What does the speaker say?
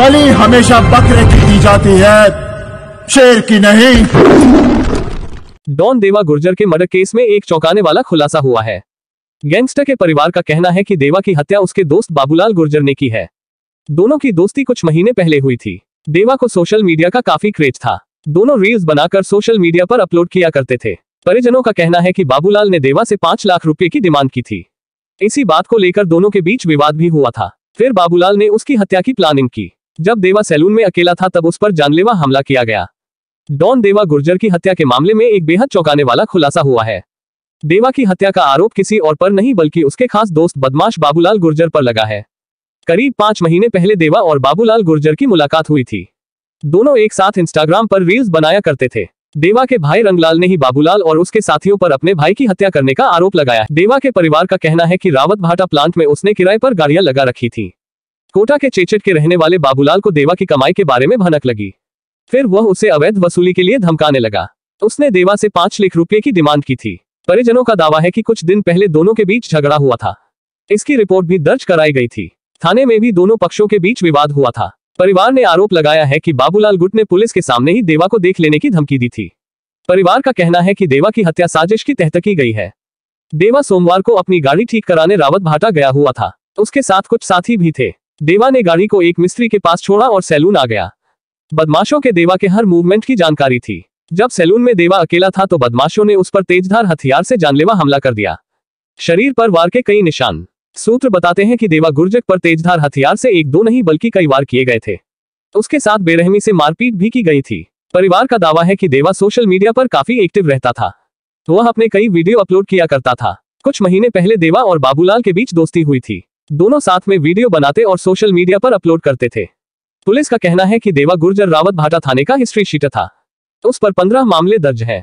बलि हमेशा बकरे की दी जाती है शेर की नहीं डॉन देवा गुर्जर के मर्डर केस में एक चौंकाने वाला खुलासा हुआ है गैंगस्टर के परिवार का कहना है कि देवा की हत्या उसके दोस्त बाबूलाल गुर्जर ने की है दोनों की दोस्ती कुछ महीने पहले हुई थी देवा को सोशल मीडिया का काफी क्रेज था दोनों रील्स बनाकर सोशल मीडिया पर अपलोड किया करते थे परिजनों का कहना है कि बाबूलाल ने देवा से पांच लाख रुपए की डिमांड की थी इसी बात को लेकर दोनों के बीच विवाद भी हुआ था फिर बाबूलाल ने उसकी हत्या की प्लानिंग की जब देवा सैलून में अकेला था तब उस पर जानलेवा हमला किया गया डॉन देवा गुर्जर की हत्या के मामले में एक बेहद चौंकाने वाला खुलासा हुआ है देवा की हत्या का आरोप किसी और पर नहीं बल्कि उसके खास दोस्त बदमाश बाबूलाल गुर्जर पर लगा है करीब पांच महीने पहले देवा और बाबूलाल गुर्जर की मुलाकात हुई थी दोनों एक साथ इंस्टाग्राम पर रील्स बनाया करते थे देवा के भाई रंगलाल ने ही बाबूलाल और उसके साथियों पर अपने भाई की हत्या करने का आरोप लगाया देवा के परिवार का कहना है कि रावत भाटा प्लांट में उसने किराए पर गाड़ियां लगा रखी थी कोटा के चेचट के रहने वाले बाबूलाल को देवा की कमाई के बारे में भनक लगी फिर वह उसे अवैध वसूली के लिए धमकाने लगा उसने देवा से पांच लाख रुपए की डिमांड की थी परिजनों का दावा है कि कुछ दिन पहले दोनों के बीच झगड़ा हुआ था इसकी रिपोर्ट भी दर्ज कराई गई थी थाने में भी दोनों पक्षों के बीच विवाद हुआ था परिवार ने आरोप लगाया है कि बाबूलाल गुट ने पुलिस के सामने ही देवा को देख लेने की धमकी दी थी परिवार का कहना है कि देवा की हत्या साजिश की तहत की गई है देवा सोमवार को अपनी गाड़ी ठीक कराने रावत भाटा गया हुआ था उसके साथ कुछ साथी भी थे देवा ने गाड़ी को एक मिस्त्री के पास छोड़ा और सैलून आ गया बदमाशों के देवा के हर मूवमेंट की जानकारी थी जब सैलून में देवा अकेला था तो बदमाशों ने उस पर तेजधार हथियार से जानलेवा हमला कर दिया शरीर पर वार के कई निशान सूत्र बताते हैं कि देवा गुर्जक पर तेजधार हथियार से एक दो नहीं बल्कि कई वार किए गए थे उसके साथ बेरहमी से मारपीट भी की गई थी परिवार का दावा है कि देवा सोशल मीडिया पर काफी एक्टिव रहता था वह अपने कई वीडियो अपलोड किया करता था कुछ महीने पहले देवा और बाबूलाल के बीच दोस्ती हुई थी दोनों साथ में वीडियो बनाते और सोशल मीडिया पर अपलोड करते थे पुलिस का कहना है कि देवा गुर्जर रावत भाटा थाने का हिस्ट्री शीटर था उस पर पंद्रह मामले दर्ज हैं